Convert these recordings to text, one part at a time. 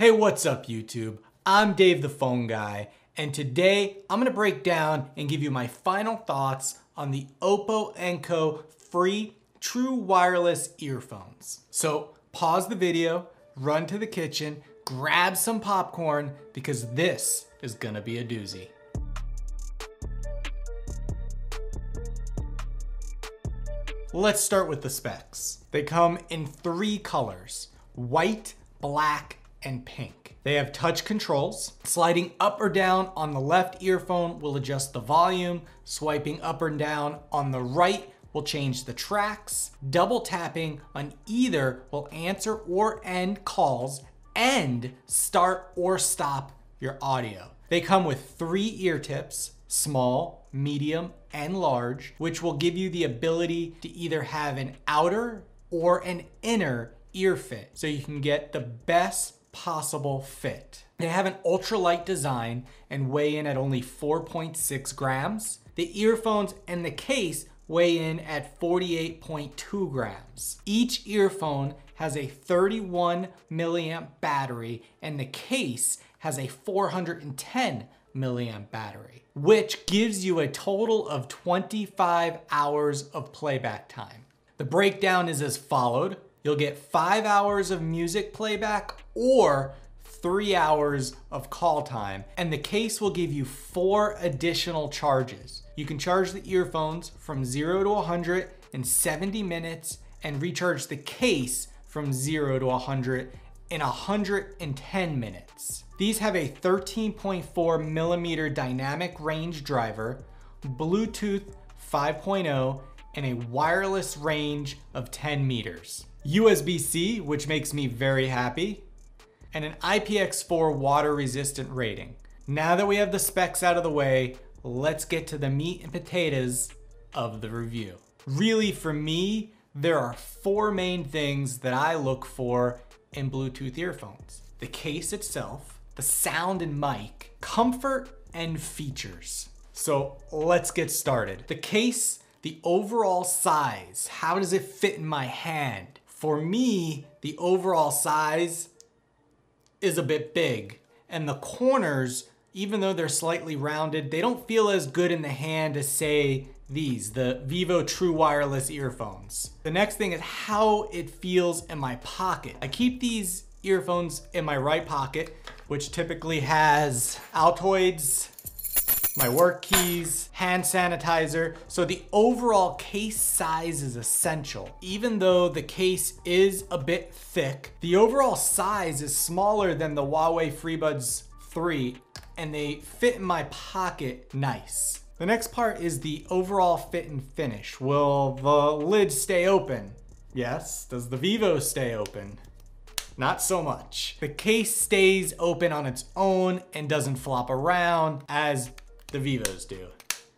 Hey, what's up YouTube? I'm Dave the Phone Guy, and today I'm gonna break down and give you my final thoughts on the Oppo Enco free true wireless earphones. So pause the video, run to the kitchen, grab some popcorn, because this is gonna be a doozy. Let's start with the specs. They come in three colors, white, black, and pink. They have touch controls. Sliding up or down on the left earphone will adjust the volume. Swiping up and down on the right will change the tracks. Double tapping on either will answer or end calls and start or stop your audio. They come with three ear tips, small, medium, and large, which will give you the ability to either have an outer or an inner ear fit. So you can get the best possible fit. They have an ultralight design and weigh in at only 4.6 grams. The earphones and the case weigh in at 48.2 grams. Each earphone has a 31 milliamp battery and the case has a 410 milliamp battery, which gives you a total of 25 hours of playback time. The breakdown is as followed. You'll get five hours of music playback or three hours of call time, and the case will give you four additional charges. You can charge the earphones from zero to 100 in 70 minutes and recharge the case from zero to 100 in 110 minutes. These have a 13.4 millimeter dynamic range driver, Bluetooth 5.0, and a wireless range of 10 meters. USB-C, which makes me very happy, and an IPX4 water resistant rating. Now that we have the specs out of the way, let's get to the meat and potatoes of the review. Really for me, there are four main things that I look for in Bluetooth earphones. The case itself, the sound and mic, comfort, and features. So let's get started. The case, the overall size, how does it fit in my hand? For me, the overall size is a bit big. And the corners, even though they're slightly rounded, they don't feel as good in the hand as say these, the Vivo True Wireless earphones. The next thing is how it feels in my pocket. I keep these earphones in my right pocket, which typically has Altoids, my work keys, hand sanitizer. So the overall case size is essential. Even though the case is a bit thick, the overall size is smaller than the Huawei FreeBuds 3 and they fit in my pocket nice. The next part is the overall fit and finish. Will the lid stay open? Yes. Does the Vivo stay open? Not so much. The case stays open on its own and doesn't flop around as the Vivos do.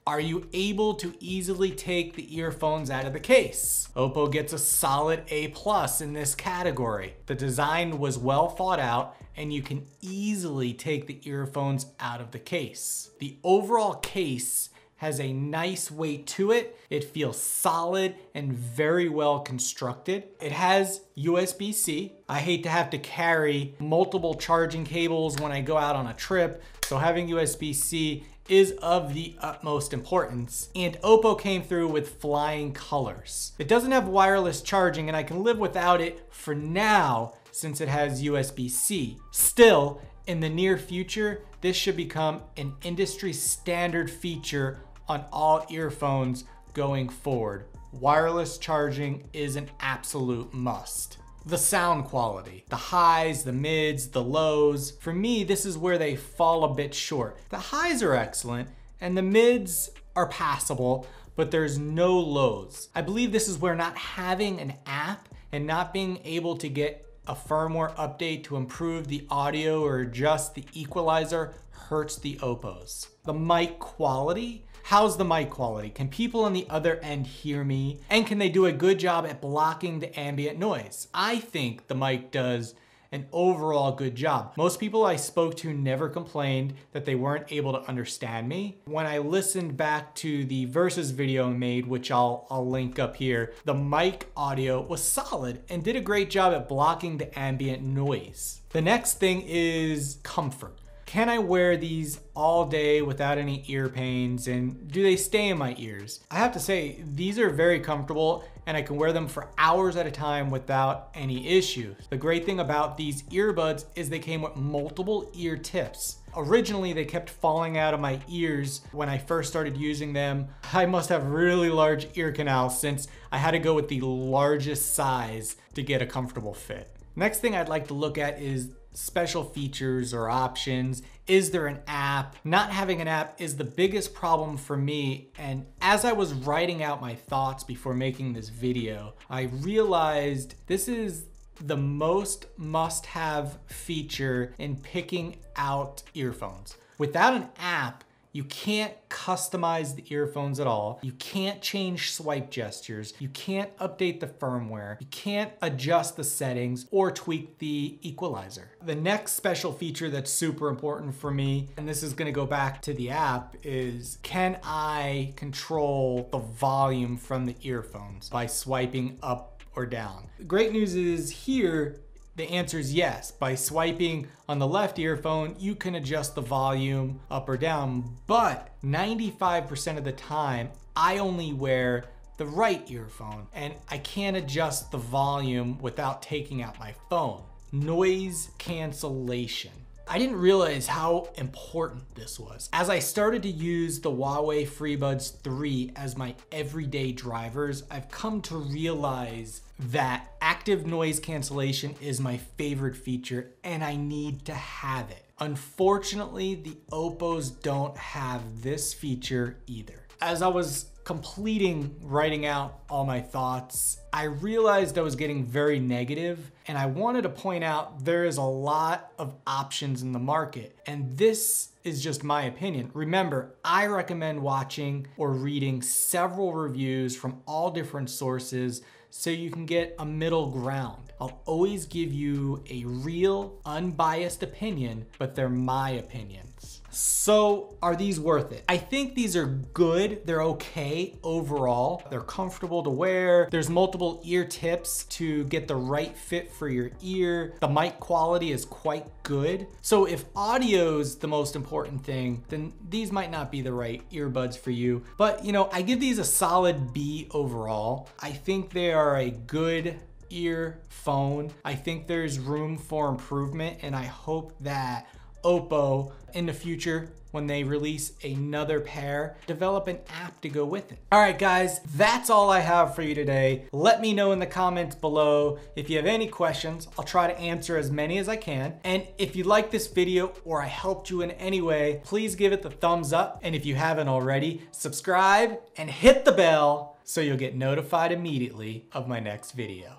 Are you able to easily take the earphones out of the case? Oppo gets a solid A plus in this category. The design was well thought out and you can easily take the earphones out of the case. The overall case has a nice weight to it. It feels solid and very well constructed. It has USB-C. I hate to have to carry multiple charging cables when I go out on a trip. So having USB-C is of the utmost importance, and Oppo came through with flying colors. It doesn't have wireless charging, and I can live without it for now since it has USB-C. Still, in the near future, this should become an industry standard feature on all earphones going forward. Wireless charging is an absolute must. The sound quality, the highs, the mids, the lows. For me, this is where they fall a bit short. The highs are excellent and the mids are passable, but there's no lows. I believe this is where not having an app and not being able to get a firmware update to improve the audio or adjust the equalizer hurts the Opos. The mic quality, How's the mic quality? Can people on the other end hear me? And can they do a good job at blocking the ambient noise? I think the mic does an overall good job. Most people I spoke to never complained that they weren't able to understand me. When I listened back to the versus video I made, which I'll, I'll link up here, the mic audio was solid and did a great job at blocking the ambient noise. The next thing is comfort. Can I wear these all day without any ear pains and do they stay in my ears? I have to say, these are very comfortable and I can wear them for hours at a time without any issues. The great thing about these earbuds is they came with multiple ear tips. Originally, they kept falling out of my ears when I first started using them. I must have really large ear canals since I had to go with the largest size to get a comfortable fit. Next thing I'd like to look at is special features or options? Is there an app? Not having an app is the biggest problem for me. And as I was writing out my thoughts before making this video, I realized this is the most must have feature in picking out earphones. Without an app, you can't customize the earphones at all. You can't change swipe gestures. You can't update the firmware. You can't adjust the settings or tweak the equalizer. The next special feature that's super important for me, and this is gonna go back to the app, is can I control the volume from the earphones by swiping up or down. The great news is here, the answer is yes. By swiping on the left earphone, you can adjust the volume up or down, but 95% of the time, I only wear the right earphone and I can't adjust the volume without taking out my phone. Noise cancellation. I didn't realize how important this was. As I started to use the Huawei FreeBuds 3 as my everyday drivers, I've come to realize that active noise cancellation is my favorite feature and I need to have it. Unfortunately, the Oppos don't have this feature either. As I was completing writing out all my thoughts, I realized I was getting very negative and I wanted to point out there is a lot of options in the market. And this is just my opinion. Remember, I recommend watching or reading several reviews from all different sources so you can get a middle ground. I'll always give you a real, unbiased opinion, but they're my opinions. So are these worth it? I think these are good. They're okay overall. They're comfortable to wear. There's multiple ear tips to get the right fit for your ear. The mic quality is quite good. So if audio's the most important thing, then these might not be the right earbuds for you. But you know, I give these a solid B overall. I think they are a good earphone. I think there's room for improvement and I hope that Oppo in the future when they release another pair, develop an app to go with it. All right, guys, that's all I have for you today. Let me know in the comments below if you have any questions. I'll try to answer as many as I can. And if you like this video or I helped you in any way, please give it the thumbs up. And if you haven't already, subscribe and hit the bell so you'll get notified immediately of my next video.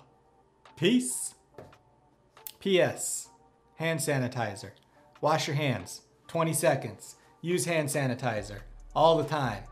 Peace. P.S. Hand sanitizer. Wash your hands. 20 seconds. Use hand sanitizer all the time.